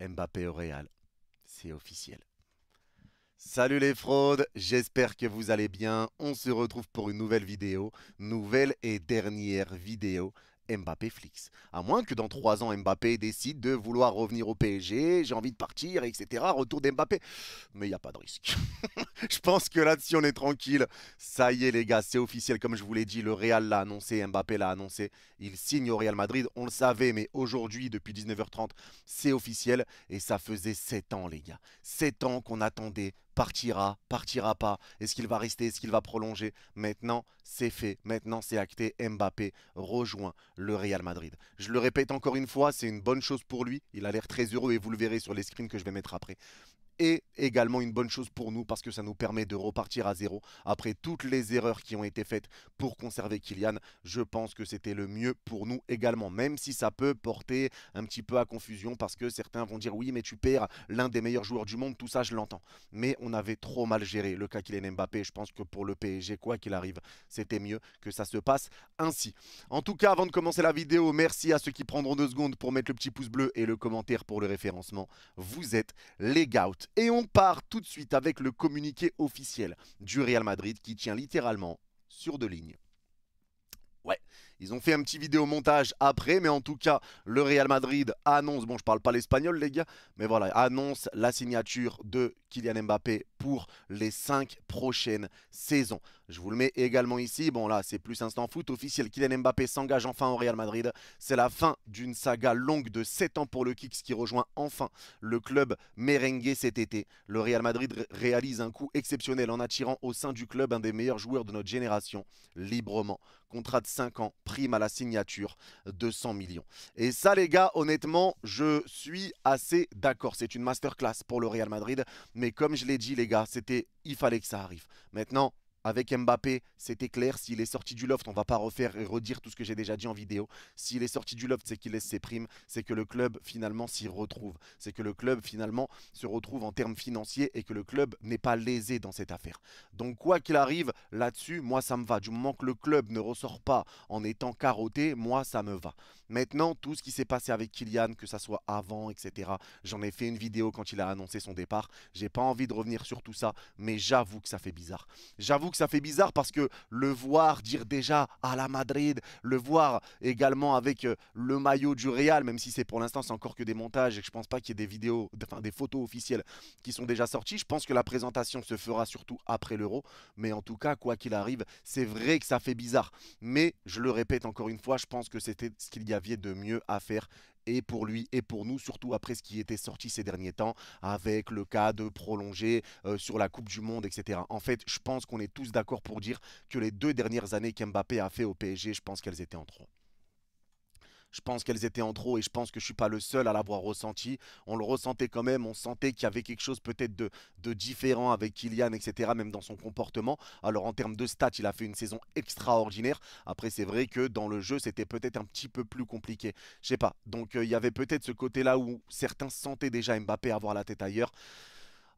Mbappé au Real, c'est officiel. Salut les fraudes, j'espère que vous allez bien. On se retrouve pour une nouvelle vidéo, nouvelle et dernière vidéo Mbappé Flix. À moins que dans 3 ans Mbappé décide de vouloir revenir au PSG, j'ai envie de partir, etc. Retour d'Mbappé. Mais il n'y a pas de risque. je pense que là-dessus, on est tranquille. Ça y est, les gars, c'est officiel. Comme je vous l'ai dit, le Real l'a annoncé, Mbappé l'a annoncé. Il signe au Real Madrid. On le savait, mais aujourd'hui, depuis 19h30, c'est officiel. Et ça faisait 7 ans, les gars. 7 ans qu'on attendait. Partira, partira pas. Est-ce qu'il va rester Est-ce qu'il va prolonger Maintenant, c'est fait. Maintenant, c'est acté. Mbappé rejoint le Real Madrid. Je le répète encore une fois, c'est une bonne chose pour lui. Il a l'air très heureux et vous le verrez sur les screens que je vais mettre après. Et également une bonne chose pour nous parce que ça nous permet de repartir à zéro après toutes les erreurs qui ont été faites pour conserver Kylian. Je pense que c'était le mieux pour nous également, même si ça peut porter un petit peu à confusion parce que certains vont dire oui mais tu perds l'un des meilleurs joueurs du monde, tout ça je l'entends. Mais on avait trop mal géré le cas Kylian Mbappé. Je pense que pour le PSG, quoi qu'il arrive, c'était mieux que ça se passe ainsi. En tout cas, avant de commencer la vidéo, merci à ceux qui prendront deux secondes pour mettre le petit pouce bleu et le commentaire pour le référencement. Vous êtes les gouts et on part tout de suite avec le communiqué officiel du Real Madrid qui tient littéralement sur deux lignes. Ouais, ils ont fait un petit vidéo montage après, mais en tout cas, le Real Madrid annonce, bon je parle pas l'espagnol les gars, mais voilà, annonce la signature de Kylian Mbappé pour les 5 prochaines saisons. Je vous le mets également ici. Bon là, c'est plus instant foot officiel. Kylian Mbappé s'engage enfin au Real Madrid. C'est la fin d'une saga longue de 7 ans pour le Kicks qui rejoint enfin le club merengue cet été. Le Real Madrid réalise un coup exceptionnel en attirant au sein du club un des meilleurs joueurs de notre génération librement. Contrat de 5 ans, prime à la signature, 100 millions. Et ça les gars, honnêtement, je suis assez d'accord. C'est une masterclass pour le Real Madrid. Mais comme je l'ai dit les gars, c'était il fallait que ça arrive. Maintenant, avec Mbappé, c'était clair. S'il est sorti du loft, on va pas refaire et redire tout ce que j'ai déjà dit en vidéo. S'il est sorti du loft, c'est qu'il laisse ses primes, c'est que le club finalement s'y retrouve, c'est que le club finalement se retrouve en termes financiers et que le club n'est pas lésé dans cette affaire. Donc quoi qu'il arrive, là-dessus, moi ça me va. Du moment que le club ne ressort pas en étant carotté, moi ça me va. Maintenant, tout ce qui s'est passé avec Kylian, que ça soit avant, etc. J'en ai fait une vidéo quand il a annoncé son départ. J'ai pas envie de revenir sur tout ça, mais j'avoue que ça fait bizarre. J'avoue que ça fait bizarre parce que le voir dire déjà à la Madrid, le voir également avec euh, le maillot du Real, même si c'est pour l'instant c'est encore que des montages et que je pense pas qu'il y ait des vidéos, enfin des photos officielles qui sont déjà sorties. Je pense que la présentation se fera surtout après l'Euro, mais en tout cas quoi qu'il arrive, c'est vrai que ça fait bizarre. Mais je le répète encore une fois, je pense que c'était ce qu'il y avait de mieux à faire et pour lui et pour nous, surtout après ce qui était sorti ces derniers temps avec le cas de prolonger euh, sur la Coupe du Monde, etc. En fait, je pense qu'on est tous d'accord pour dire que les deux dernières années qu'Mbappé a fait au PSG, je pense qu'elles étaient en trop. Je pense qu'elles étaient en trop et je pense que je ne suis pas le seul à l'avoir ressenti. On le ressentait quand même, on sentait qu'il y avait quelque chose peut-être de, différent avec Kylian, etc., même dans son comportement. Alors en termes de stats, il a fait une saison extraordinaire. Après, c'est vrai que dans le jeu, c'était peut-être un petit peu plus compliqué. Je sais pas. Donc euh, il y avait peut-être ce côté-là où certains sentaient déjà Mbappé avoir la tête ailleurs.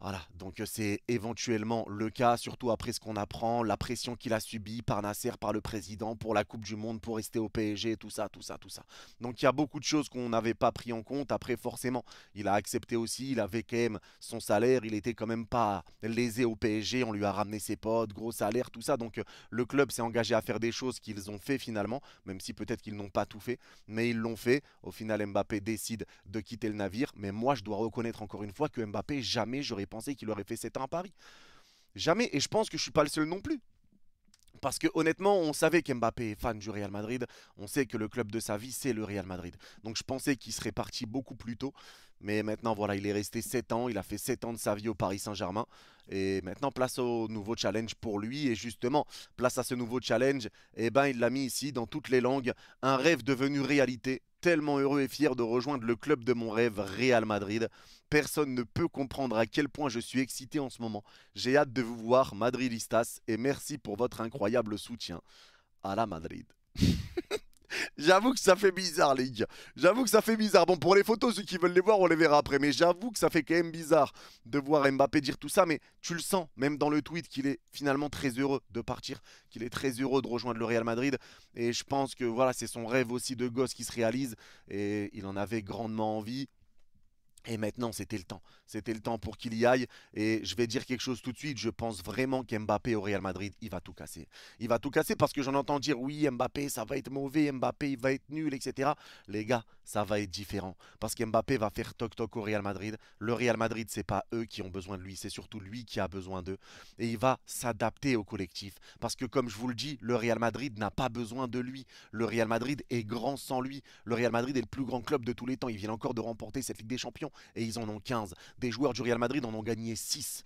Voilà, donc c'est éventuellement le cas, surtout après ce qu'on apprend, la pression qu'il a subie par Nasser, par le président, pour la Coupe du Monde, pour rester au PSG, tout ça, tout ça, tout ça. Donc il y a beaucoup de choses qu'on n'avait pas pris en compte. Après, forcément, il a accepté aussi, il avait quand même son salaire, il était quand même pas lésé au PSG, on lui a ramené ses potes, gros salaire, tout ça. Donc le club s'est engagé à faire des choses qu'ils ont fait finalement, même si peut-être qu'ils n'ont pas tout fait, mais ils l'ont fait. Au final, Mbappé décide de quitter le navire, mais moi je dois reconnaître encore une fois que Mbappé, jamais j'aurais pensais qu'il aurait fait 7 ans à Paris. Jamais, et je pense que je suis pas le seul non plus. Parce que honnêtement, on savait qu'Mbappé est fan du Real Madrid, on sait que le club de sa vie, c'est le Real Madrid. Donc je pensais qu'il serait parti beaucoup plus tôt. Mais maintenant, voilà, il est resté 7 ans, il a fait 7 ans de sa vie au Paris Saint-Germain. Et maintenant, place au nouveau challenge pour lui. Et justement, place à ce nouveau challenge, eh ben, il l'a mis ici dans toutes les langues. Un rêve devenu réalité. Tellement heureux et fier de rejoindre le club de mon rêve, Real Madrid. Personne ne peut comprendre à quel point je suis excité en ce moment. J'ai hâte de vous voir, Madridistas, et merci pour votre incroyable soutien. À la Madrid. J'avoue que ça fait bizarre, les gars. J'avoue que ça fait bizarre. Bon, pour les photos, ceux qui veulent les voir, on les verra après. Mais j'avoue que ça fait quand même bizarre de voir Mbappé dire tout ça. Mais tu le sens, même dans le tweet, qu'il est finalement très heureux de partir, qu'il est très heureux de rejoindre le Real Madrid. Et je pense que voilà, c'est son rêve aussi de gosse qui se réalise. Et il en avait grandement envie. Et maintenant, c'était le temps. C'était le temps pour qu'il y aille. Et je vais dire quelque chose tout de suite. Je pense vraiment qu'Mbappé au Real Madrid, il va tout casser. Il va tout casser parce que j'en entends dire oui, Mbappé, ça va être mauvais. Mbappé, il va être nul, etc. Les gars, ça va être différent. Parce qu'Mbappé va faire toc-toc au Real Madrid. Le Real Madrid, c'est pas eux qui ont besoin de lui. C'est surtout lui qui a besoin d'eux. Et il va s'adapter au collectif. Parce que, comme je vous le dis, le Real Madrid n'a pas besoin de lui. Le Real Madrid est grand sans lui. Le Real Madrid est le plus grand club de tous les temps. Il vient encore de remporter cette Ligue des Champions et ils en ont 15. Des joueurs du Real Madrid en ont gagné 6.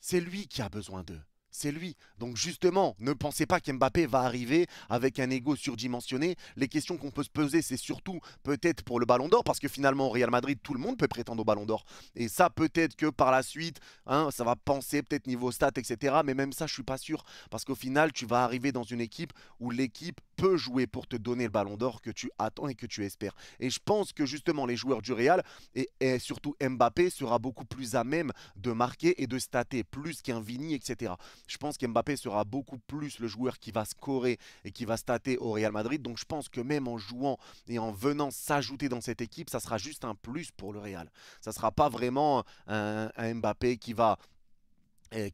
C'est lui qui a besoin d'eux. C'est lui. Donc justement, ne pensez pas qu'Mbappé va arriver avec un ego surdimensionné. Les questions qu'on peut se poser, c'est surtout peut-être pour le Ballon d'Or, parce que finalement au Real Madrid, tout le monde peut prétendre au Ballon d'Or. Et ça, peut-être que par la suite, hein, ça va penser peut-être niveau stats, etc. Mais même ça, je suis pas sûr, parce qu'au final, tu vas arriver dans une équipe où l'équipe peut jouer pour te donner le ballon d'or que tu attends et que tu espères. Et je pense que justement les joueurs du Real et, surtout Mbappé sera beaucoup plus à même de marquer et de stater plus qu'un Vini, etc. Je pense qu'Mbappé sera beaucoup plus le joueur qui va scorer et qui va stater au Real Madrid. Donc je pense que même en jouant et en venant s'ajouter dans cette équipe, ça sera juste un plus pour le Real. Ça sera pas vraiment un, un Mbappé qui va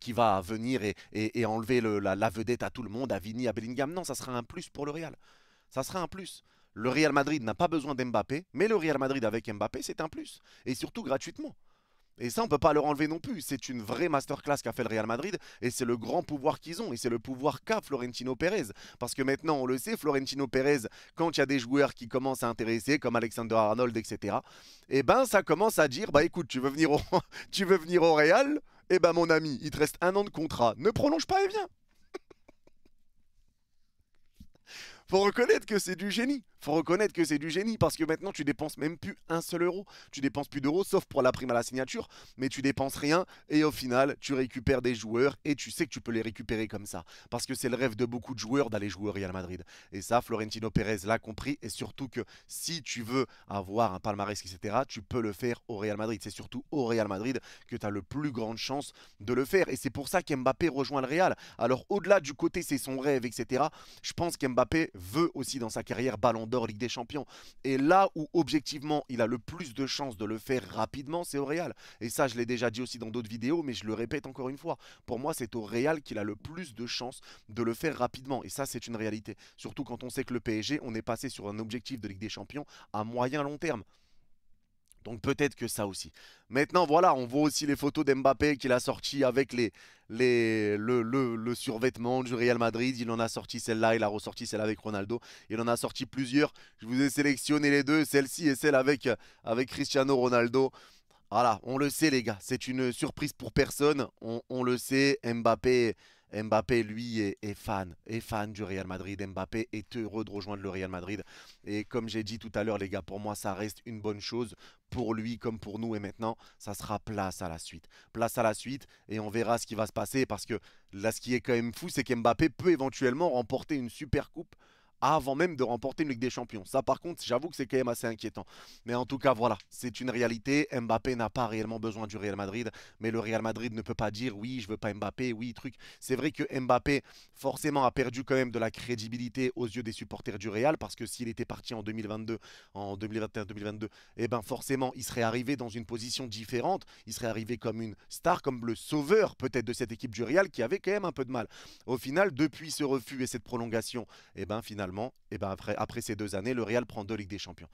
qui va venir et, enlever la, vedette à tout le monde, à Vini, à Bellingham. Non, ça sera un plus pour le Real. Ça sera un plus. Le Real Madrid n'a pas besoin d'Mbappé, mais le Real Madrid avec Mbappé, c'est un plus. Et surtout gratuitement. Et ça, on ne peut pas leur enlever non plus. C'est une vraie masterclass qu'a fait le Real Madrid. Et c'est le grand pouvoir qu'ils ont. Et c'est le pouvoir qu'a Florentino Pérez. Parce que maintenant, on le sait, Florentino Pérez, quand il y a des joueurs qui commencent à intéresser, comme Alexander Arnold, etc., eh ben, ça commence à dire bah écoute, tu veux venir au, tu veux venir au Real eh ben mon ami, il te reste un an de contrat. Ne prolonge pas et viens faut reconnaître que c'est du génie. Faut reconnaître que c'est du génie parce que maintenant tu dépenses même plus un seul euro. Tu dépenses plus d'euros sauf pour la prime à la signature, mais tu dépenses rien et au final tu récupères des joueurs et tu sais que tu peux les récupérer comme ça parce que c'est le rêve de beaucoup de joueurs d'aller jouer au Real Madrid. Et ça, Florentino Pérez l'a compris et surtout que si tu veux avoir un palmarès, etc., tu peux le faire au Real Madrid. C'est surtout au Real Madrid que tu as le plus grande chance de le faire et c'est pour ça qu'Mbappé rejoint le Real. Alors au-delà du côté c'est son rêve, etc., je pense qu'Mbappé veut aussi dans sa carrière Ballon d'Or, Ligue des Champions. Et là où objectivement il a le plus de chances de le faire rapidement, c'est au Real. Et ça, je l'ai déjà dit aussi dans d'autres vidéos, mais je le répète encore une fois. Pour moi, c'est au Real qu'il a le plus de chances de le faire rapidement. Et ça, c'est une réalité. Surtout quand on sait que le PSG, on est passé sur un objectif de Ligue des Champions à moyen long terme. Donc peut-être que ça aussi. Maintenant, voilà, on voit aussi les photos d'Mbappé qu'il a sorti avec les, les, le, survêtement du Real Madrid. Il en a sorti celle-là, il a ressorti celle avec Ronaldo. Il en a sorti plusieurs. Je vous ai sélectionné les deux, celle-ci et celle avec, avec Cristiano Ronaldo. Voilà, on le sait les gars, c'est une surprise pour personne. On, on le sait, Mbappé Mbappé, lui, est, fan, est fan du Real Madrid. Mbappé est heureux de rejoindre le Real Madrid. Et comme j'ai dit tout à l'heure, les gars, pour moi, ça reste une bonne chose pour lui comme pour nous. Et maintenant, ça sera place à la suite. Place à la suite et on verra ce qui va se passer parce que là, ce qui est quand même fou, c'est qu'Mbappé peut éventuellement remporter une super coupe avant même de remporter une Ligue des Champions. Ça, par contre, j'avoue que c'est quand même assez inquiétant. Mais en tout cas, voilà, c'est une réalité. Mbappé n'a pas réellement besoin du Real Madrid, mais le Real Madrid ne peut pas dire oui, je veux pas Mbappé, oui, truc. C'est vrai que Mbappé, forcément, a perdu quand même de la crédibilité aux yeux des supporters du Real, parce que s'il était parti en 2022, en 2021-2022, eh ben forcément, il serait arrivé dans une position différente. Il serait arrivé comme une star, comme le sauveur peut-être de cette équipe du Real qui avait quand même un peu de mal. Au final, depuis ce refus et cette prolongation, eh ben finalement, et eh ben après, ces deux années, le Real prend deux Ligues des Champions.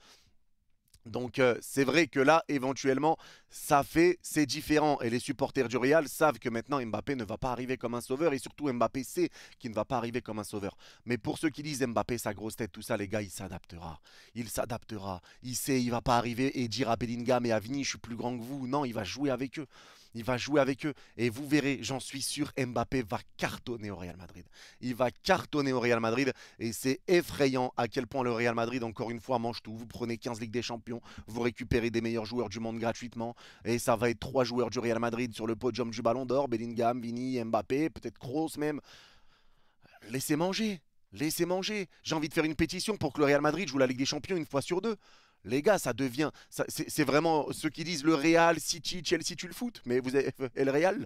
Donc euh, c'est vrai que là, éventuellement, ça fait, c'est différent. Et les supporters du Real savent que maintenant Mbappé ne va pas arriver comme un sauveur. Et surtout Mbappé sait qu'il ne va pas arriver comme un sauveur. Mais pour ceux qui disent Mbappé, sa grosse tête, tout ça, les gars, il s'adaptera. Il s'adaptera. Il sait, il va pas arriver et dire à Bellingham et à Vini, je suis plus grand que vous. Non, il va jouer avec eux. Il va jouer avec eux. Et vous verrez, j'en suis sûr, Mbappé va cartonner au Real Madrid. Il va cartonner au Real Madrid. Et c'est effrayant à quel point le Real Madrid, encore une fois, mange tout. Vous prenez 15 Ligues des Champions, vous récupérez des meilleurs joueurs du monde gratuitement. Et ça va être trois joueurs du Real Madrid sur le podium du Ballon d'Or. Bellingham, Vini, Mbappé, peut-être Kroos même. Laissez manger. Laissez manger. J'ai envie de faire une pétition pour que le Real Madrid joue la Ligue des Champions une fois sur deux les gars, ça devient. c'est vraiment ceux qui disent le Real, City, Chelsea, tu le foot. Mais vous avez. le Real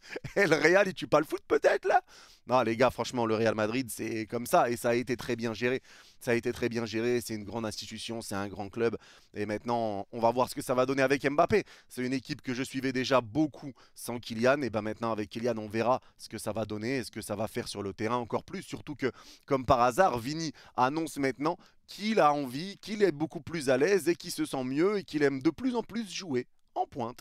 Et le Real, il tue pas le foot peut-être là Non, les gars, franchement, le Real Madrid, c'est comme ça et ça a été très bien géré. Ça a été très bien géré. C'est une grande institution, c'est un grand club. Et maintenant, on va voir ce que ça va donner avec Mbappé. C'est une équipe que je suivais déjà beaucoup sans Kylian. Et ben maintenant, avec Kylian, on verra ce que ça va donner et ce que ça va faire sur le terrain encore plus. Surtout que, comme par hasard, Vini annonce maintenant qu'il a envie, qu'il est beaucoup plus à l'aise et qu'il se sent mieux et qu'il aime de plus en plus jouer en pointe.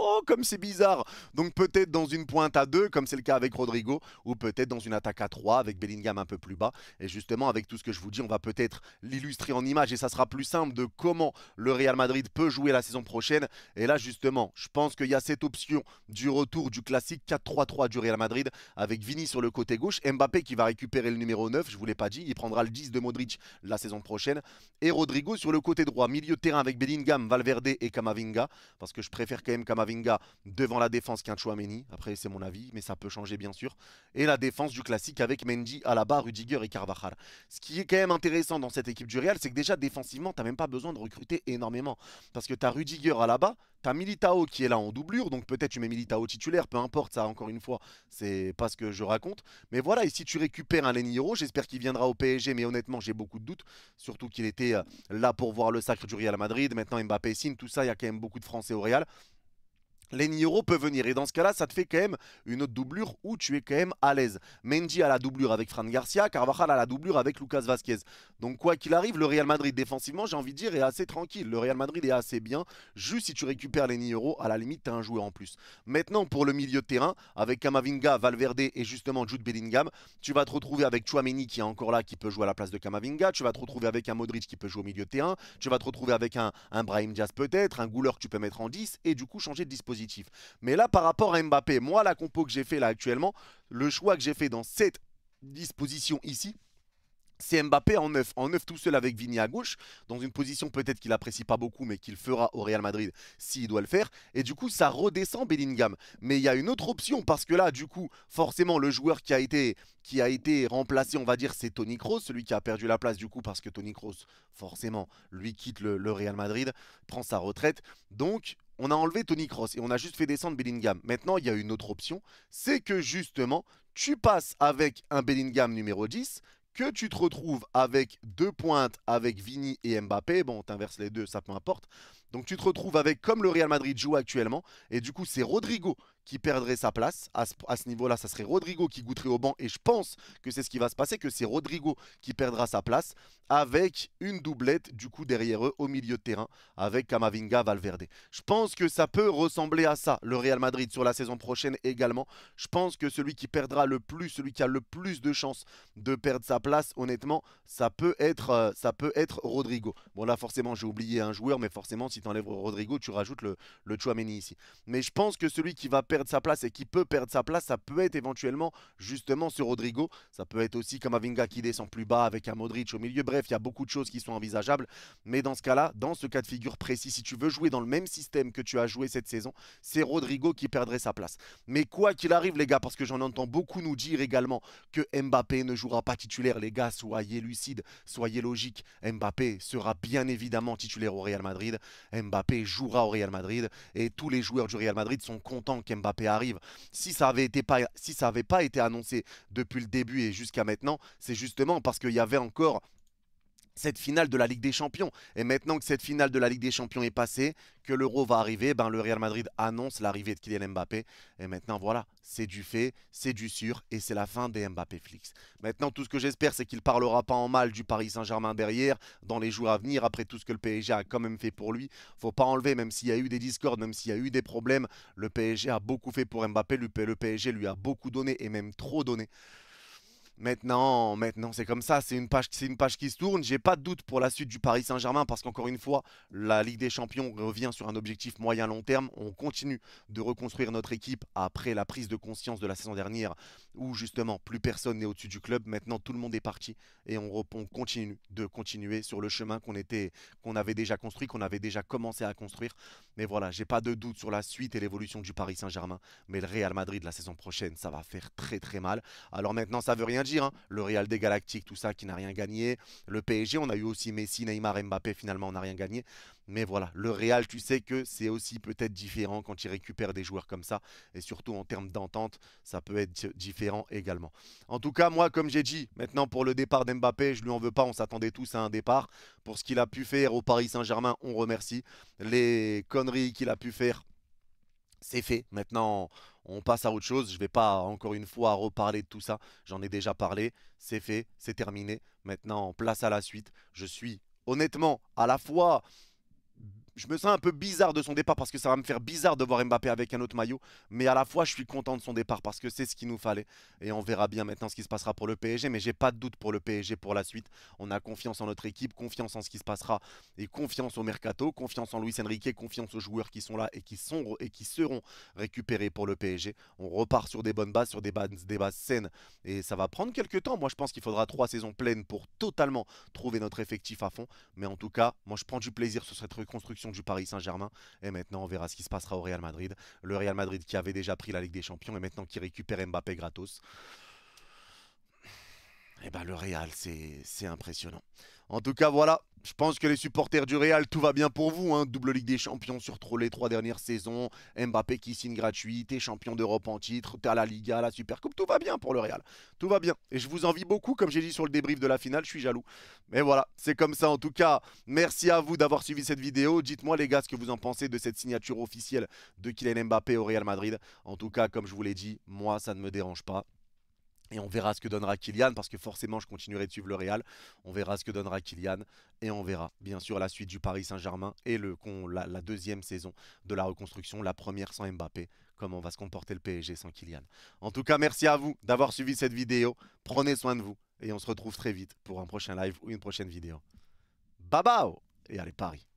Oh, comme c'est bizarre Donc peut-être dans une pointe à 2, comme c'est le cas avec Rodrigo, ou peut-être dans une attaque à 3 avec Bellingham un peu plus bas. Et justement, avec tout ce que je vous dis, on va peut-être l'illustrer en image et ça sera plus simple de comment le Real Madrid peut jouer la saison prochaine. Et là, justement, je pense qu'il y a cette option du retour du classique 4-3-3 du Real Madrid avec Vini sur le côté gauche, Mbappé qui va récupérer le numéro 9, je ne vous l'ai pas dit, il prendra le 10 de Modric la saison prochaine, et Rodrigo sur le côté droit, milieu de terrain avec Bellingham, Valverde et Kamavinga. parce que je préfère quand même Kamavinga. Vinga devant la défense qu'un Chouameni. Après, c'est mon avis, mais ça peut changer bien sûr. Et la défense du classique avec Mendy, à la barre, Rudiger et Carvajal. Ce qui est quand même intéressant dans cette équipe du Real, c'est que déjà défensivement, tu même pas besoin de recruter énormément. Parce que tu as Rudiger Alaba, tu as Militao qui est là en doublure, donc peut-être tu mets Militao titulaire, peu importe, ça encore une fois, c'est pas ce que je raconte. Mais voilà, et si tu récupères un Lenny j'espère qu'il viendra au PSG, mais honnêtement, j'ai beaucoup de doutes. Surtout qu'il était euh, là pour voir le sacre du Real Madrid. Maintenant, Mbappé signe, tout ça, il y a quand même beaucoup de Français au Real les Euro peuvent venir. Et dans ce cas-là, ça te fait quand même une autre doublure où tu es quand même à l'aise. Mendy a la doublure avec Fran Garcia, Carvajal a la doublure avec Lucas Vasquez. Donc quoi qu'il arrive, le Real Madrid défensivement, j'ai envie de dire, est assez tranquille. Le Real Madrid est assez bien. Juste si tu récupères les Euro, à la limite, tu as un joueur en plus. Maintenant, pour le milieu de terrain, avec Kamavinga, Valverde et justement Jude Bellingham, tu vas te retrouver avec Chouameni qui est encore là, qui peut jouer à la place de Kamavinga. Tu vas te retrouver avec un Modric qui peut jouer au milieu de terrain. Tu vas te retrouver avec un, un Brahim Diaz peut-être, un Gouleur que tu peux mettre en 10 et du coup changer de disposition. Mais là, par rapport à Mbappé, moi, la compo que j'ai fait là actuellement, le choix que j'ai fait dans cette disposition ici, c'est Mbappé en 9, en neuf tout seul avec Vini à gauche, dans une position peut-être qu'il apprécie pas beaucoup, mais qu'il fera au Real Madrid s'il doit le faire. Et du coup, ça redescend Bellingham. Mais il y a une autre option, parce que là, du coup, forcément, le joueur qui a été, qui a été remplacé, on va dire, c'est Tony Kroos, celui qui a perdu la place, du coup, parce que Tony Kroos, forcément, lui quitte le, le Real Madrid, prend sa retraite. Donc, on a enlevé Tony Cross et on a juste fait descendre Bellingham. Maintenant, il y a une autre option, c'est que justement, tu passes avec un Bellingham numéro 10, que tu te retrouves avec deux pointes avec Vini et Mbappé, bon, t'inverses les deux, ça peu importe, donc tu te retrouves avec comme le Real Madrid joue actuellement. Et du coup, c'est Rodrigo qui perdrait sa place. À ce, niveau-là, ça serait Rodrigo qui goûterait au banc. Et je pense que c'est ce qui va se passer, que c'est Rodrigo qui perdra sa place avec une doublette du coup derrière eux au milieu de terrain avec camavinga Valverde. Je pense que ça peut ressembler à ça, le Real Madrid sur la saison prochaine également. Je pense que celui qui perdra le plus, celui qui a le plus de chances de perdre sa place, honnêtement, ça peut être, euh, ça peut être Rodrigo. Bon là forcément j'ai oublié un joueur, mais forcément si si tu enlèves Rodrigo, tu rajoutes le, le Chouameni ici. Mais je pense que celui qui va perdre sa place et qui peut perdre sa place, ça peut être éventuellement justement ce Rodrigo. Ça peut être aussi comme Avinga qui descend plus bas avec un Modric au milieu. Bref, il y a beaucoup de choses qui sont envisageables. Mais dans ce cas-là, dans ce cas de figure précis, si tu veux jouer dans le même système que tu as joué cette saison, c'est Rodrigo qui perdrait sa place. Mais quoi qu'il arrive, les gars, parce que j'en entends beaucoup nous dire également que Mbappé ne jouera pas titulaire, les gars, soyez lucides, soyez logiques. Mbappé sera bien évidemment titulaire au Real Madrid. Mbappé jouera au Real Madrid et tous les joueurs du Real Madrid sont contents qu'Mbappé arrive. Si ça avait été pas, si ça avait pas été annoncé depuis le début et jusqu'à maintenant, c'est justement parce qu'il y avait encore cette finale de la Ligue des Champions. Et maintenant que cette finale de la Ligue des Champions est passée, que l'Euro va arriver, ben le Real Madrid annonce l'arrivée de Kylian Mbappé. Et maintenant, voilà, c'est du fait, c'est du sûr, et c'est la fin des Mbappé Flix. Maintenant, tout ce que j'espère, c'est qu'il parlera pas en mal du Paris Saint-Germain derrière, dans les jours à venir, après tout ce que le PSG a quand même fait pour lui. Faut pas enlever, même s'il y a eu des discords même s'il y a eu des problèmes, le PSG a beaucoup fait pour Mbappé, le PSG lui a beaucoup donné, et même trop donné. Maintenant, maintenant c'est comme ça, c'est une, page, qui se tourne. J'ai pas de doute pour la suite du Paris Saint-Germain parce qu'encore une fois, la Ligue des Champions revient sur un objectif moyen-long terme. On continue de reconstruire notre équipe après la prise de conscience de la saison dernière où justement plus personne n'est au-dessus du club. Maintenant, tout le monde est parti et on, continue de continuer sur le chemin qu'on était, qu'on avait déjà construit, qu'on avait déjà commencé à construire. Mais voilà, j'ai pas de doute sur la suite et l'évolution du Paris Saint-Germain. Mais le Real Madrid la saison prochaine, ça va faire très très mal. Alors maintenant, ça veut rien dire Hein. le Real des Galactiques, tout ça qui n'a rien gagné, le PSG, on a eu aussi Messi, Neymar, Mbappé, finalement on n'a rien gagné. Mais voilà, le Real, tu sais que c'est aussi peut-être différent quand il récupère des joueurs comme ça, et surtout en termes d'entente, ça peut être différent également. En tout cas, moi, comme j'ai dit, maintenant pour le départ d'Mbappé, je lui en veux pas, on s'attendait tous à un départ. Pour ce qu'il a pu faire au Paris Saint-Germain, on remercie. Les conneries qu'il a pu faire c'est fait. Maintenant, on passe à autre chose. Je ne vais pas encore une fois reparler de tout ça. J'en ai déjà parlé. C'est fait, c'est terminé. Maintenant, place à la suite. Je suis honnêtement à la fois je me sens un peu bizarre de son départ parce que ça va me faire bizarre de voir Mbappé avec un autre maillot. Mais à la fois, je suis content de son départ parce que c'est ce qu'il nous fallait. Et on verra bien maintenant ce qui se passera pour le PSG. Mais j'ai pas de doute pour le PSG pour la suite. On a confiance en notre équipe, confiance en ce qui se passera et confiance au mercato, confiance en Luis Enrique, confiance aux joueurs qui sont là et qui, sont, et qui seront récupérés pour le PSG. On repart sur des bonnes bases, sur des bases, des bases saines. Et ça va prendre quelques temps. Moi, je pense qu'il faudra trois saisons pleines pour totalement trouver notre effectif à fond. Mais en tout cas, moi, je prends du plaisir sur cette reconstruction du Paris Saint-Germain. Et maintenant, on verra ce qui se passera au Real Madrid. Le Real Madrid qui avait déjà pris la Ligue des Champions et maintenant qui récupère Mbappé gratos. Et eh bien le Real, c'est impressionnant. En tout cas, voilà. Je pense que les supporters du Real, tout va bien pour vous. Hein. Double Ligue des Champions sur trop les trois dernières saisons. Mbappé qui signe gratuit. T'es champion d'Europe en titre. T'as la Liga, la Supercoupe, Tout va bien pour le Real. Tout va bien. Et je vous envie beaucoup. Comme j'ai dit sur le débrief de la finale, je suis jaloux. Mais voilà, c'est comme ça en tout cas. Merci à vous d'avoir suivi cette vidéo. Dites-moi les gars ce que vous en pensez de cette signature officielle de Kylian Mbappé au Real Madrid. En tout cas, comme je vous l'ai dit, moi ça ne me dérange pas. Et on verra ce que donnera Kylian, parce que forcément, je continuerai de suivre le Real. On verra ce que donnera Kylian. Et on verra, bien sûr, la suite du Paris Saint-Germain et le, la, la, deuxième saison de la reconstruction, la première sans Mbappé. Comment va se comporter le PSG sans Kylian. En tout cas, merci à vous d'avoir suivi cette vidéo. Prenez soin de vous. Et on se retrouve très vite pour un prochain live ou une prochaine vidéo. Babao Et allez, Paris